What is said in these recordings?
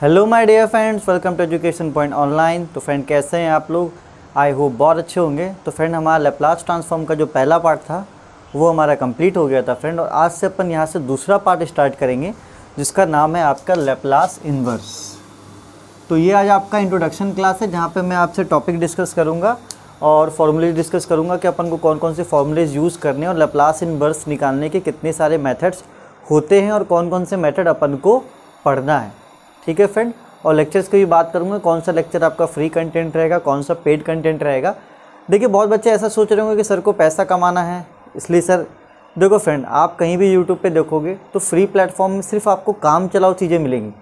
hello my dear friends welcome to education point online तो friend कैसे हैं आप लोग आई होप बहुत अच्छे होंगे तो फ्रेंड हमारा लेप्लास ट्रांसफॉर्म का जो पहला पार्ट था वो हमारा कंप्लीट हो गया था फ्रेंड और आज से अपन यहाँ से दूसरा पार्ट स्टार्ट करेंगे जिसका नाम है आपका लेप्लास इन्वर्स तो ये आज आपका इंट्रोडक्शन क्लास है जहाँ पर मैं आपसे टॉपिक डिस्कस करूँगा और फॉर्मूले डिस्कस करूँगा कि अपन को कौन कौन से फॉर्मूलेज यूज़ करने और लेप्लास इन्वर्स निकालने के कितने सारे मैथड्स होते हैं और कौन कौन से मैथड अपन को पढ़ना है ठीक है फ्रेंड और लेक्चर्स की भी बात करूँगा कौन सा लेक्चर आपका फ्री कंटेंट रहेगा कौन सा पेड कंटेंट रहेगा देखिए बहुत बच्चे ऐसा सोच रहे होंगे कि सर को पैसा कमाना है इसलिए सर देखो फ्रेंड आप कहीं भी यूट्यूब पे देखोगे तो फ्री प्लेटफॉर्म में सिर्फ आपको काम चलाओ चीज़ें मिलेंगी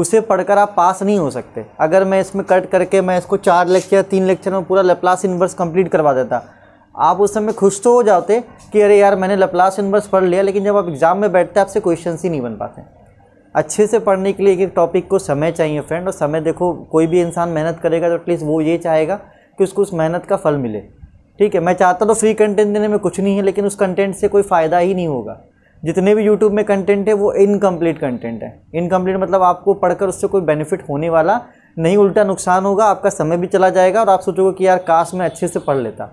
उसे पढ़कर आप पास नहीं हो सकते अगर मैं इसमें कट करके मैं इसको चार लेक्चर तीन लेक्चर में पूरा लप्लास इनवर्स कंप्लीट करवा देता आप उस समय खुश तो हो जाते कि अरे यार मैंने लप्लास इनवर्स पढ़ लिया लेकिन जब आप एग्ज़ाम में बैठते आपसे क्वेश्चन ही नहीं बन पाते अच्छे से पढ़ने के लिए एक एक टॉपिक को समय चाहिए फ्रेंड और समय देखो कोई भी इंसान मेहनत करेगा तो एटलीस्ट वो ये चाहेगा कि उसको उस मेहनत का फल मिले ठीक है मैं चाहता तो फ्री कंटेंट देने में कुछ नहीं है लेकिन उस कंटेंट से कोई फ़ायदा ही नहीं होगा जितने भी यूट्यूब में कंटेंट है वो इनकम्प्लीट कंटेंट है इनकम्प्लीट मतलब आपको पढ़कर उससे कोई बेनिफिट होने वाला नहीं उल्टा नुकसान होगा आपका समय भी चला जाएगा और आप सोचोगे कि यार काश मैं अच्छे से पढ़ लेता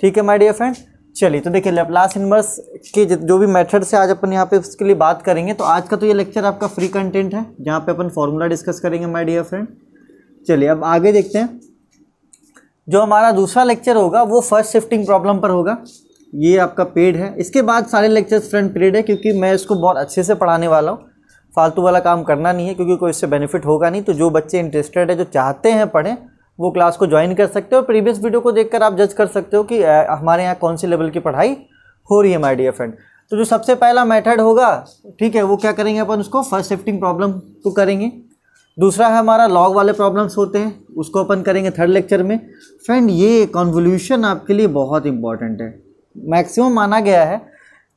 ठीक है माय डियर फ्रेंड चलिए तो देखिए लेप्लास इनवर्स के जो भी मेथड से आज अपन यहाँ पे उसके लिए बात करेंगे तो आज का तो ये लेक्चर आपका फ्री कंटेंट है जहाँ पे अपन फॉर्मूला डिस्कस करेंगे माय डियर फ्रेंड चलिए अब आगे देखते हैं जो हमारा दूसरा लेक्चर होगा वो फर्स्ट शिफ्टिंग प्रॉब्लम पर होगा ये आपका पेड है इसके बाद सारे लेक्चर्स फ्रेंड पेड है क्योंकि मैं इसको बहुत अच्छे से पढ़ाने वाला हूँ फालतू वाला काम करना नहीं है क्योंकि कोई इससे बेनिफिट होगा नहीं तो जो बच्चे इंटरेस्टेड है जो चाहते हैं पढ़ें वो क्लास को ज्वाइन कर सकते हो प्रीवियस वीडियो को देखकर आप जज कर सकते हो कि हमारे यहाँ कौन सी लेवल की पढ़ाई हो रही है माय डियर फ्रेंड तो जो सबसे पहला मेथड होगा ठीक है वो क्या करेंगे अपन उसको फर्स्ट शिफ्टिंग प्रॉब्लम को करेंगे दूसरा है हमारा लॉग वाले प्रॉब्लम्स होते हैं उसको अपन करेंगे थर्ड लेक्चर में फ्रेंड ये कॉन्वोल्यूशन आपके लिए बहुत इंपॉर्टेंट है मैक्सिमम माना गया है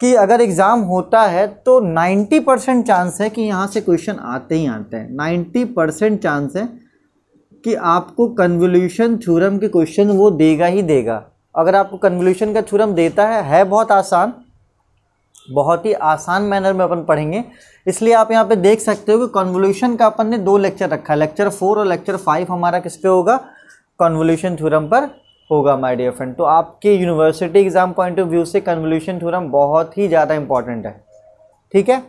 कि अगर एग्ज़ाम होता है तो नाइन्टी परसेंट चांस है कि यहाँ से क्वेश्चन आते ही आते हैं नाइन्टी परसेंट चांस है कि आपको कन्वोल्यूशन थ्योरम के क्वेश्चन वो देगा ही देगा अगर आपको कन्वोल्यूशन का थ्योरम देता है है बहुत आसान बहुत ही आसान मैनर में अपन पढ़ेंगे इसलिए आप यहाँ पे देख सकते हो कि कन्वोल्यूशन का अपन ने दो लेक्चर रखा है लेक्चर फोर और लेक्चर फाइव हमारा किस पे होगा कन्वोल्यूशन थ्योरम पर होगा माय डियर फ्रेंड तो आपके university exam point of view से कन्वोल्यूशन थ्योरम बहुत ही ज़्यादा इंपॉर्टेंट है ठीक है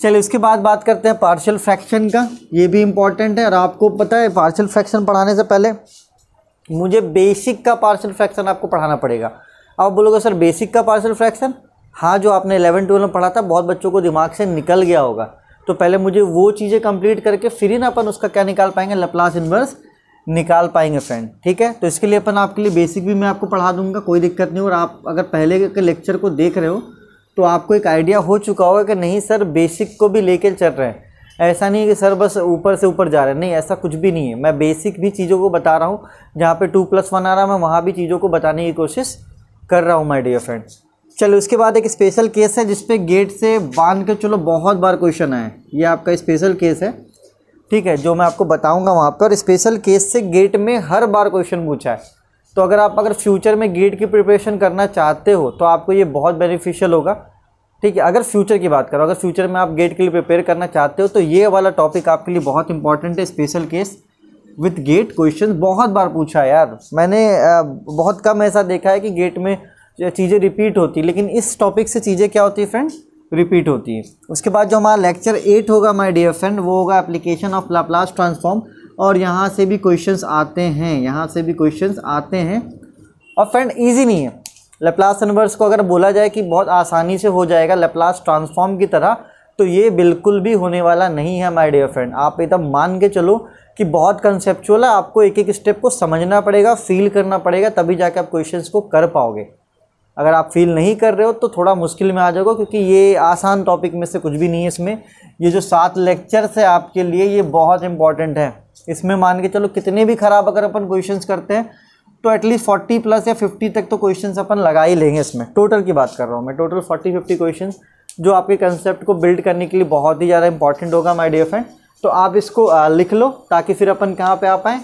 चलिए उसके बाद बात करते हैं पार्शियल फ्रैक्शन का ये भी इम्पॉर्टेंट है और आपको पता है पार्शियल फ्रैक्शन पढ़ाने से पहले मुझे बेसिक का पार्शियल फ्रैक्शन आपको पढ़ाना पड़ेगा आप बोलोगे सर बेसिक का पार्शियल फ्रैक्शन हाँ जो आपने इलेवन ट्वेल्व में पढ़ा था बहुत बच्चों को दिमाग से निकल गया होगा तो पहले मुझे वो चीज़ें कंप्लीट करके फिर ही ना अपन उसका क्या निकाल पाएंगे लपलास इन्वर्स निकाल पाएंगे फ्रेंड ठीक है तो इसके लिए अपन आपके लिए बेसिक भी मैं आपको पढ़ा दूंगा कोई दिक्कत नहीं और आप अगर पहले के लेक्चर को देख रहे हो तो आपको एक आइडिया हो चुका होगा कि नहीं सर बेसिक को भी लेकर चल रहे हैं ऐसा नहीं है कि सर बस ऊपर से ऊपर जा रहे हैं नहीं ऐसा कुछ भी नहीं है मैं बेसिक भी चीज़ों को बता रहा हूँ जहाँ पे टू प्लस वन आ रहा है मैं वहाँ भी चीज़ों को बताने की कोशिश कर रहा हूँ माय डियर फ्रेंड्स चलो उसके बाद एक स्पेशल केस है जिसपे गेट से बांध के चलो बहुत बार क्वेश्चन आए ये आपका स्पेशल केस है ठीक है जो मैं आपको बताऊँगा वहाँ पर स्पेशल केस से गेट में हर बार क्वेश्चन पूछा है तो अगर आप अगर फ्यूचर में गेट की प्रिपरेशन करना चाहते हो तो आपको ये बहुत बेनिफिशियल होगा ठीक है अगर फ्यूचर की बात करो अगर फ्यूचर में आप गेट के लिए प्रिपेयर करना चाहते हो तो ये वाला टॉपिक आपके लिए बहुत इंपॉर्टेंट है special case with GATE question बहुत बार पूछा यार मैंने बहुत कम ऐसा देखा है कि गेट में चीज़ें रिपीट होती लेकिन इस टॉपिक से चीज़ें क्या होती है फ्रेंड रिपीट होती है उसके बाद जो हमारा लेक्चर एट होगा माय डियर फ्रेंड वो होगा एप्लीकेशन ऑफ लाप्लास ट्रांसफॉर्म और यहाँ से भी क्वेश्चंस आते हैं यहाँ से भी क्वेश्चंस आते हैं और फ्रेंड इजी नहीं है लेप्लास इनवर्स को अगर बोला जाए कि बहुत आसानी से हो जाएगा लेप्लास ट्रांसफॉर्म की तरह तो ये बिल्कुल भी होने वाला नहीं है माय डियर फ्रेंड आप एकदम मान के चलो कि बहुत कंसेप्चुअल है आपको एक एक स्टेप को समझना पड़ेगा फील करना पड़ेगा तभी जाके आप क्वेश्चंस को कर पाओगे अगर आप फील नहीं कर रहे हो तो थोड़ा मुश्किल में आ जाओगे क्योंकि ये आसान टॉपिक में से कुछ भी नहीं है इसमें ये जो सात लेक्चर्स है आपके लिए ये बहुत इंपॉर्टेंट है इसमें मान के चलो कितने भी ख़राब अगर अपन क्वेश्चंस करते हैं तो एटलीस्ट फोर्टी प्लस या फिफ्टी तक तो क्वेश्चंस अपन लगा ही लेंगे इसमें टोटल की बात कर रहा हूँ मैं टोटल फोर्टी फिफ्टी क्वेश्चन जो आपके कंसेप्ट को बिल्ड करने के लिए बहुत ही ज़्यादा इंपॉर्टेंट होगा माई डियर फ्रेंड तो आप इसको लिख लो ताकि फिर अपन कहाँ पर आ पाएँ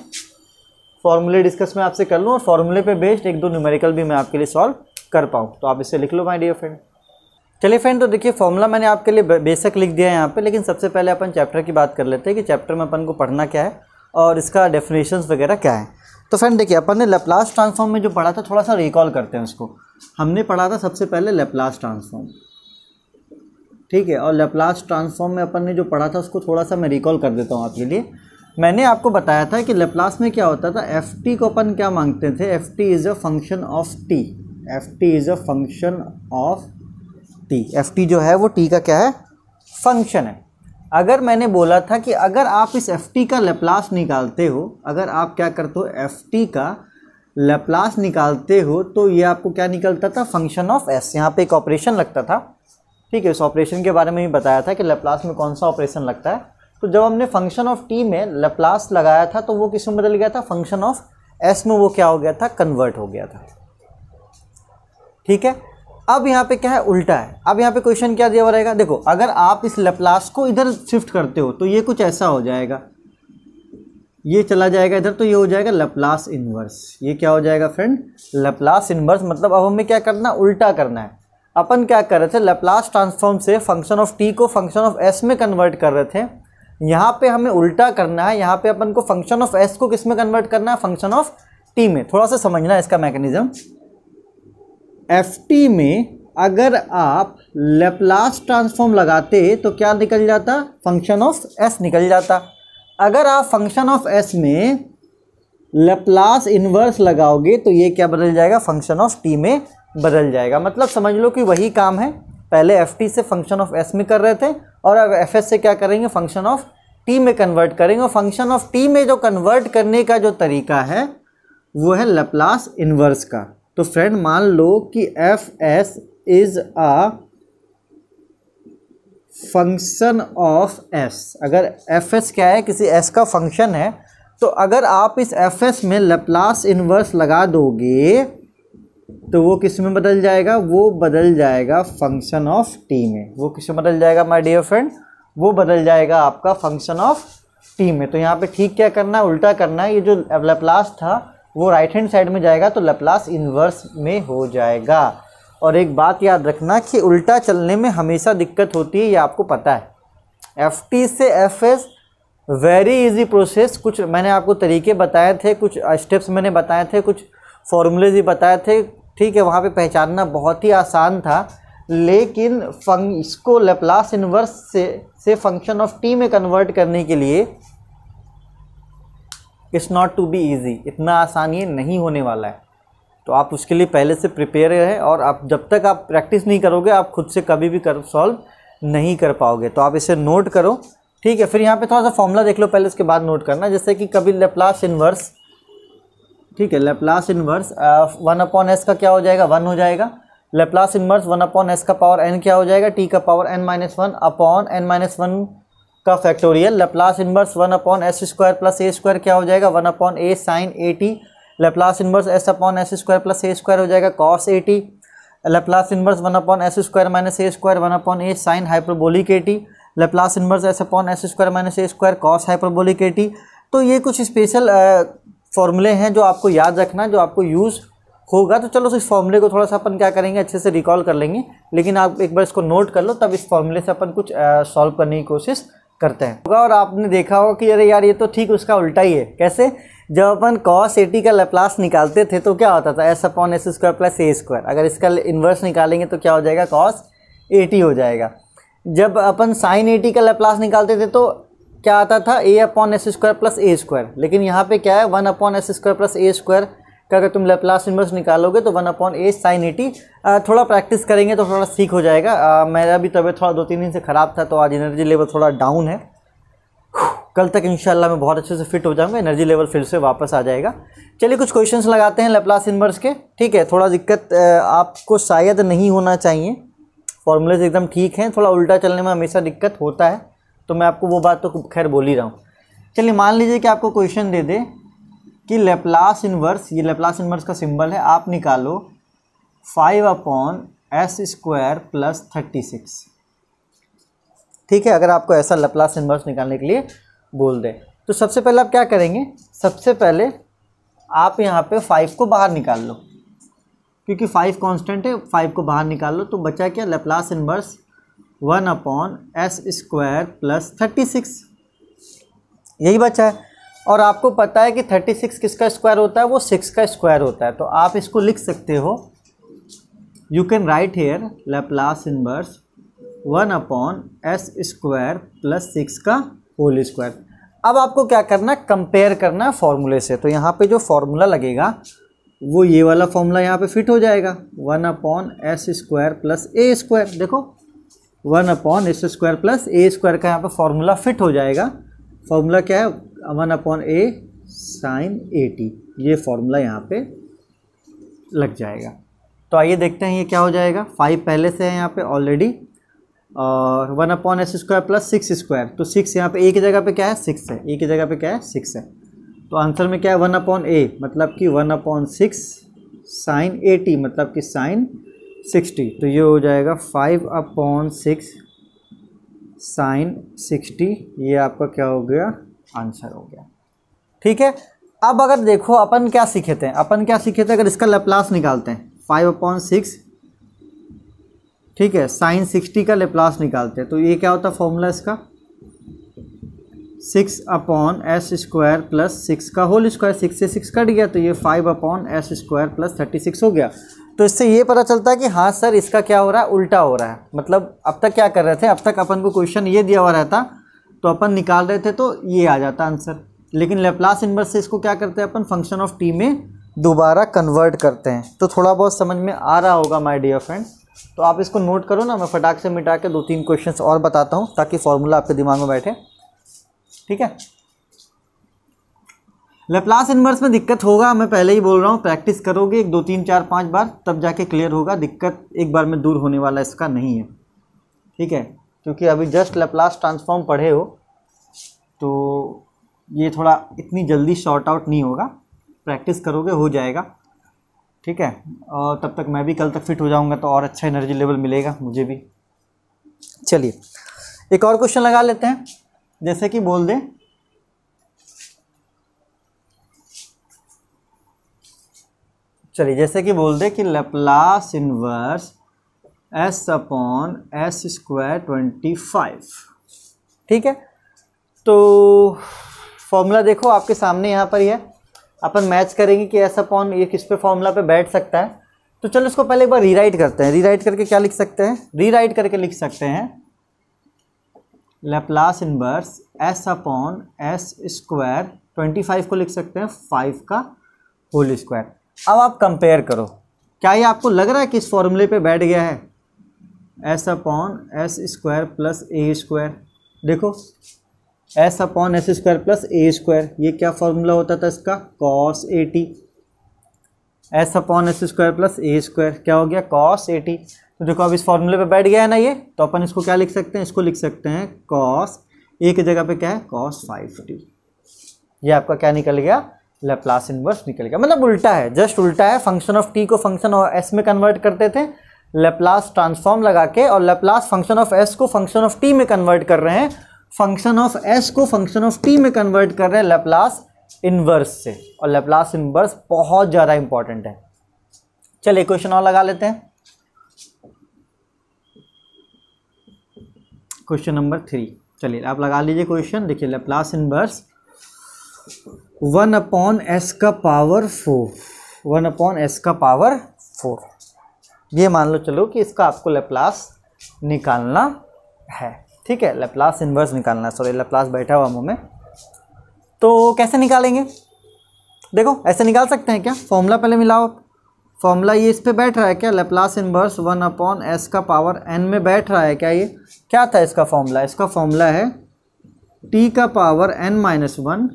फॉर्मूले डिस्कस मैं आपसे कर लूँ और फॉर्मूले पे बेस्ड एक दो न्यूमेरिकल भी मैं आपके लिए सॉल्व कर पाऊँ तो आप इसे लिख लो माई डियर फ्रेंड चलिए फ्रेंड तो देखिए फॉर्मूला मैंने आपके लिए बेसिक लिख दिया है यहाँ पे लेकिन सबसे पहले अपन चैप्टर की बात कर लेते हैं कि चैप्टर में अपन को पढ़ना क्या है और इसका डेफिनेशन वगैरह क्या है तो फ्रेंड देखिए अपन ने लेप्लास ट्रांसफॉर्म में जो पढ़ा था थोड़ा सा रिकॉल करते हैं उसको हमने पढ़ा था सबसे पहले लेप्लास ट्रांसफॉर्म ठीक है और लेप्लास ट्रांसफॉर्म में अपन ने जो पढ़ा था उसको थोड़ा सा मैं रिकॉल कर देता हूँ आपके लिए मैंने आपको बताया था कि लेप्लास में क्या होता था एफ को अपन क्या मांगते थे F T is a function of T F T is a function of T F T जो है वो टी का क्या है फंक्शन है अगर मैंने बोला था कि अगर आप इस एफ टी का लेप्लास निकालते हो अगर आप क्या करते हो एफ टी का लेप्लास निकालते हो तो ये आपको क्या निकलता था फंक्शन ऑफ एस यहाँ पे एक ऑपरेशन लगता था ठीक है उस ऑपरेशन के बारे में भी बताया था कि लेप्लास में कौन सा ऑपरेशन लगता है तो जब हमने फंक्शन ऑफ टी में लेप्लास लगाया था तो वो किस में बदल गया था फंक्शन ऑफ एस में वो क्या हो गया था कन्वर्ट हो गया था ठीक है अब यहाँ पे क्या है उल्टा है अब यहाँ पे क्वेश्चन क्या दिया हुआ रहेगा देखो अगर आप इस लपलास को इधर शिफ्ट करते हो तो ये कुछ ऐसा हो जाएगा ये चला जाएगा इधर तो ये हो जाएगा लपलास इन्वर्स ये क्या हो जाएगा फ्रेंड लपलास इन्वर्स मतलब अब हमें क्या करना उल्टा करना है अपन क्या कर रहे थे लपलास ट्रांसफॉर्म से फंक्शन ऑफ टी को फंक्शन ऑफ एस में कन्वर्ट कर रहे थे यहाँ पे हमें उल्टा करना है यहाँ पे अपन को फंक्शन ऑफ एस को किस में कन्वर्ट करना है फंक्शन ऑफ टी में थोड़ा सा समझना है इसका मैकेनिज्म एफ टी में अगर आप लेप्लास ट्रांसफॉर्म लगाते तो क्या निकल जाता फंक्शन ऑफ एस निकल जाता अगर आप फंक्शन ऑफ एस में लेप्लास इन्वर्स लगाओगे तो ये क्या बदल जाएगा फंक्शन ऑफ टी में बदल जाएगा मतलब समझ लो कि वही काम है पहले एफ टी से फंक्शन ऑफ एस में कर रहे थे और अब एफ एस से क्या करेंगे फंक्शन ऑफ टी में कन्वर्ट करेंगे और फंक्शन ऑफ टी में जो कन्वर्ट करने का जो तरीका है वो है लपलास इन्वर्स का तो फ्रेंड मान लो कि F S is a function of S अगर एफ एस क्या है किसी एस का फंक्शन है तो अगर आप इस एफ एस में लप्लास इन्वर्स लगा दोगे तो वो किस में बदल जाएगा वो बदल जाएगा फंक्शन ऑफ टी में वो किस में बदल जाएगा माय डियर फ्रेंड वो बदल जाएगा आपका फंक्शन ऑफ टी में तो यहाँ पे ठीक क्या करना है उल्टा करना है ये जो लप्लास था वो राइट हैंड साइड में जाएगा तो लप्लास इन्वर्स में हो जाएगा और एक बात याद रखना कि उल्टा चलने में हमेशा दिक्कत होती है ये आपको पता है एफ टी से F S very easy process कुछ मैंने आपको तरीके बताए थे कुछ स्टेप्स मैंने बताए थे कुछ फॉर्मूले भी बताए थे ठीक है वहाँ पे पहचानना बहुत ही आसान था लेकिन फंग इसको लेप्लास इन्वर्स से से फंक्शन ऑफ टी में कन्वर्ट करने के लिए it's not to be easy इतना आसान ये नहीं होने वाला है तो आप उसके लिए पहले से प्रिपेयर है और आप जब तक आप प्रैक्टिस नहीं करोगे आप खुद से कभी भी कर सॉल्व नहीं कर पाओगे तो आप इसे नोट करो ठीक है फिर यहाँ पे थोड़ा सा फॉर्मूला देख लो पहले उसके बाद नोट करना जैसे कि कभी लेप्लास इनवर्स ठीक है Laplace inverse one upon S का क्या हो जाएगा वन हो जाएगा Laplace inverse one upon S का पावर एन क्या हो जाएगा टी का power N minus one upon N minus one का factorial Laplace inverse one upon S square plus A square क्या हो जाएगा one upon A sine A T Laplace inverse S upon S square plus A square हो जाएगा cos A T Laplace inverse one upon S square minus A square one upon A sine hyperbolic A T Laplace inverse S upon S square minus A square cos hyperbolic A T तो ये कुछ special फॉर्मूले हैं जो आपको याद रखना जो आपको यूज़ होगा तो चलो इस फॉर्मूले को थोड़ा सा अपन क्या करेंगे अच्छे से रिकॉल कर लेंगे लेकिन आप एक बार इसको नोट कर लो तब इस फॉर्मूले से अपन कुछ सॉल्व करने की कोशिश करते हैं होगा और आपने देखा होगा कि अरे यार ये तो ठीक उसका उल्टा ही है कैसे जब अपन कॉस एटी का लेप्लास निकालते थे तो क्या होता था S upon S square plus A square अगर इसका इन्वर्स निकालेंगे तो क्या हो जाएगा कॉस एटी हो जाएगा जब अपन साइन एटी का लेप्लास निकालते थे तो क्या आता था A upon S square plus A square लेकिन यहाँ पे क्या है one upon S square plus A square का अगर तुम लेप्लास इन्वर्स निकालोगे तो one upon A sine A T थोड़ा प्रैक्टिस करेंगे तो थोड़ा सीख हो जाएगा आ, मेरा भी तबीयत थोड़ा दो तीन दिन से ख़राब था तो आज एनर्जी लेवल थोड़ा डाउन है कल तक इन मैं बहुत अच्छे से फिट हो जाऊंगा एनर्जी लेवल फिर से वापस आ जाएगा चलिए कुछ क्वेश्चंस लगाते हैं लेप्लास इन्वर्स के ठीक है थोड़ा दिक्कत आपको शायद नहीं होना चाहिए फॉर्मूलेज एकदम ठीक हैं थोड़ा उल्टा चलने में हमेशा दिक्कत होता है तो मैं आपको वो बात तो खैर बोल ही रहा हूँ चलिए मान लीजिए कि आपको क्वेश्चन दे दे कि लेप्लास इन्वर्स ये लेप्लास इन्वर्स का सिंबल है आप निकालो five upon S square plus thirty six ठीक है अगर आपको ऐसा लेप्लास इन्वर्स निकालने के लिए बोल दें तो सबसे पहले आप क्या करेंगे सबसे पहले आप यहाँ पे फाइव को बाहर निकाल लो क्योंकि फाइव कांस्टेंट है फाइव को बाहर निकाल लो तो बचा क्या Laplace inverse one upon S square plus thirty six यही बचा है और आपको पता है कि 36 किसका स्क्वायर होता है वो सिक्स का स्क्वायर होता है तो आप इसको लिख सकते हो you can write here Laplace inverse one upon S square plus six का होल स्क्वायर अब आपको क्या करना है कंपेयर करना है फॉर्मूले से तो यहाँ पे जो फॉर्मूला लगेगा वो ये वाला फॉर्मूला यहाँ पे फिट हो जाएगा one upon S square plus A square देखो one upon S square plus A square का यहाँ पे फॉर्मूला फिट हो जाएगा फॉर्मूला क्या है one upon A sine A T ये फॉर्मूला यहाँ पे लग जाएगा तो आइए देखते हैं ये क्या हो जाएगा फाइव पहले से है यहाँ पे ऑलरेडी और one upon S square plus six square तो सिक्स यहाँ पे ए की जगह पे क्या है सिक्स है ए की जगह पे क्या है सिक्स है तो आंसर में क्या है वन अपॉन ए मतलब कि one upon six sine A T मतलब कि साइन सिक्सटी तो ये हो जाएगा five upon six sine sixty ये आपका क्या हो गया आंसर हो गया ठीक है अब अगर देखो अपन क्या सीखे थे अपन क्या सीखे थे अगर इसका लेप्लास निकालते हैं फाइव अपॉन सिक्स ठीक है साइन सिक्सटी का लेप्लास निकालते हैं तो ये क्या होता है फॉर्मूला इसका six upon S square plus six का होल स्क्वायर सिक्स से सिक्स कट गया तो ये five upon S square plus thirty six हो गया तो इससे ये पता चलता है कि हाँ सर इसका क्या हो रहा है उल्टा हो रहा है मतलब अब तक क्या कर रहे थे अब तक अपन को क्वेश्चन ये दिया हुआ रहता तो अपन निकाल रहे थे तो ये आ जाता आंसर लेकिन लेप्लास इन्वर्स से इसको क्या करते हैं अपन फंक्शन ऑफ टी में दोबारा कन्वर्ट करते हैं तो थोड़ा बहुत समझ में आ रहा होगा माय डियर फ्रेंड तो आप इसको नोट करो ना मैं फटाक से मिटा के दो तीन क्वेश्चंस और बताता हूँ ताकि फॉर्मूला आपके दिमाग में बैठे ठीक है लेप्लास इन्वर्स में दिक्कत होगा मैं पहले ही बोल रहा हूँ प्रैक्टिस करोगे एक दो तीन चार पाँच बार तब जाके क्लियर होगा दिक्कत एक बार में दूर होने वाला इसका नहीं है ठीक है क्योंकि अभी जस्ट लेप्लास ट्रांसफॉर्म पढ़े हो तो ये थोड़ा इतनी जल्दी शॉर्ट आउट नहीं होगा प्रैक्टिस करोगे हो जाएगा ठीक है और तब तक मैं भी कल तक फिट हो जाऊंगा तो और अच्छा एनर्जी लेवल मिलेगा मुझे भी चलिए एक और क्वेश्चन लगा लेते हैं जैसे कि बोल दें चलिए जैसे कि बोल दें कि Laplace inverse S upon S square twenty five ठीक है तो फॉर्मूला देखो आपके सामने यहाँ पर ही है अपन मैच करेंगे कि एस अपॉन ये किस पे फॉर्मूला पे बैठ सकता है तो चलो इसको पहले एक बार रीराइट करते हैं रीराइट करके क्या लिख सकते हैं रीराइट करके लिख सकते हैं Laplace inverse S upon S square twenty five को लिख सकते हैं फाइव का होल स्क्वायर अब आप कंपेयर करो क्या ये आपको लग रहा है कि इस फॉर्मूले पे बैठ गया है S upon S square plus A square देखो S upon S square plus A square ये क्या फॉर्मूला होता था इसका cos A T S upon S square plus A square क्या हो गया कॉस ए टी तो देखो अब इस फॉर्मूले पे बैठ गया है ना ये तो अपन इसको क्या लिख सकते हैं इसको लिख सकते हैं कॉस ए की जगह पे क्या है कॉस फाइव टी ये आपका क्या निकल गया लेप्लास इनवर्स निकल गया मतलब उल्टा है जस्ट उल्टा है फंक्शन ऑफ टी को फंक्शन एस में कन्वर्ट करते थे लेप्लास ट्रांसफॉर्म लगा के और लेप्लास फंक्शन ऑफ एस को फंक्शन ऑफ टी में कन्वर्ट कर रहे हैं फंक्शन ऑफ एस को फंक्शन ऑफ टी में कन्वर्ट कर रहे हैं लेप्लास इनवर्स से और लेप्लास इनवर्स बहुत ज़्यादा इंपॉर्टेंट है चलिए क्वेश्चन और लगा लेते हैं क्वेश्चन नंबर थ्री चलिए आप लगा लीजिए क्वेश्चन देखिए Laplace inverse one upon S का power four one upon S का पावर फोर ये मान लो चलो कि इसका आपको लेप्लास निकालना है ठीक है लेप्लास इन्वर्स निकालना है सॉरी लेप्लास बैठा हुआ मुँह में तो कैसे निकालेंगे देखो ऐसे निकाल सकते हैं क्या फॉर्मूला पहले मिलाओ फॉर्मूला ये इस पे बैठ रहा है क्या Laplace inverse one upon S का पावर एन में बैठ रहा है क्या ये क्या था इसका फॉर्मूला इसका फॉर्मूला है टी का power N minus one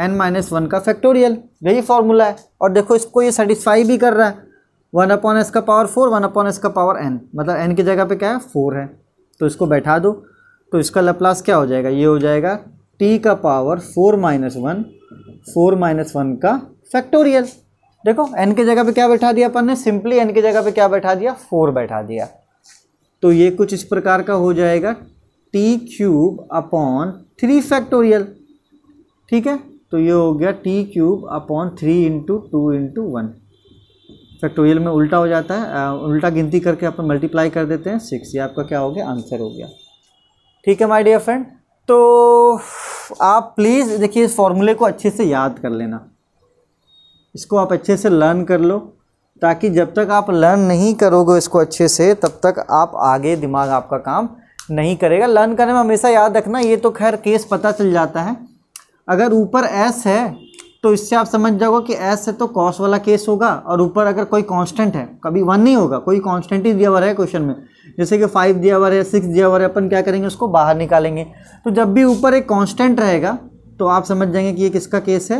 N minus one का फैक्टोरियल यही फॉर्मूला है और देखो इसको ये सेटिस्फाई भी कर रहा है वन अपॉन एस का power four one upon S का पावर एन मतलब एन की जगह पे क्या है फोर है तो इसको बैठा दो तो इसका लप्लास क्या हो जाएगा ये हो जाएगा टी का power four minus one four minus one का फैक्टोरियल देखो एन की जगह पे क्या बैठा दिया अपन ने सिंपली एन की जगह पे क्या बैठा दिया फोर बैठा दिया तो ये कुछ इस प्रकार का हो जाएगा T cube upon three factorial ठीक है तो ये हो गया T cube upon three into two into one factorial में उल्टा हो जाता है उल्टा गिनती करके आप मल्टीप्लाई कर देते हैं सिक्स ये आपका क्या हो गया आंसर हो गया ठीक है माय डियर फ्रेंड तो आप प्लीज़ देखिए इस फॉर्मूले को अच्छे से याद कर लेना इसको आप अच्छे से लर्न कर लो ताकि जब तक आप लर्न नहीं करोगे इसको अच्छे से तब तक आप आगे दिमाग आपका काम नहीं करेगा लर्न करने में हमेशा याद रखना ये तो खैर केस पता चल जाता है अगर ऊपर एस है तो इससे आप समझ जाओगे कि एस से तो कॉस वाला केस होगा और ऊपर अगर कोई कांस्टेंट है कभी वन नहीं होगा कोई कांस्टेंट ही दिया हुआ है क्वेश्चन में जैसे कि फाइव दिया हुआ है सिक्स दिया हुआ है अपन क्या करेंगे उसको बाहर निकालेंगे तो जब भी ऊपर एक कांस्टेंट रहेगा तो आप समझ जाएंगे कि ये किसका केस है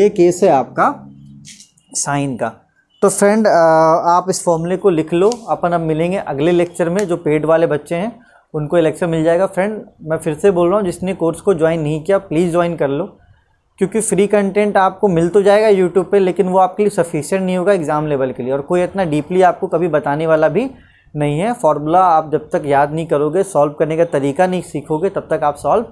ये केस है आपका साइन का तो फ्रेंड आप इस फॉर्मूले को लिख लो अपन अब मिलेंगे अगले लेक्चर में जो पेड वाले बच्चे हैं उनको लेक्चर मिल जाएगा फ्रेंड मैं फिर से बोल रहा हूँ जिसने कोर्स को ज्वाइन नहीं किया प्लीज़ ज्वाइन कर लो क्योंकि फ्री कंटेंट आपको मिल तो जाएगा यूट्यूब पे लेकिन वो आपके लिए सफिशियंट नहीं होगा एग्ज़ाम लेवल के लिए और कोई इतना डीपली आपको कभी बताने वाला भी नहीं है फॉर्मूला आप जब तक याद नहीं करोगे सॉल्व करने का तरीका नहीं सीखोगे तब तक आप सॉल्व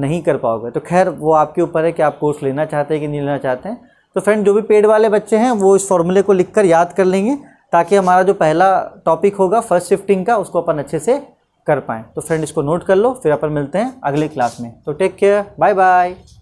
नहीं कर पाओगे तो खैर वो आपके ऊपर है कि आप कोर्स लेना चाहते हैं कि नहीं लेना चाहते हैं तो फ्रेंड जो भी पेड वाले बच्चे हैं वो इस फॉर्मूले को लिख कर याद कर लेंगे ताकि हमारा जो पहला टॉपिक होगा फर्स्ट शिफ्टिंग का उसको अपन अच्छे से कर पाएँ तो फ्रेंड इसको नोट कर लो फिर अपन मिलते हैं अगले क्लास में तो टेक केयर बाय बाय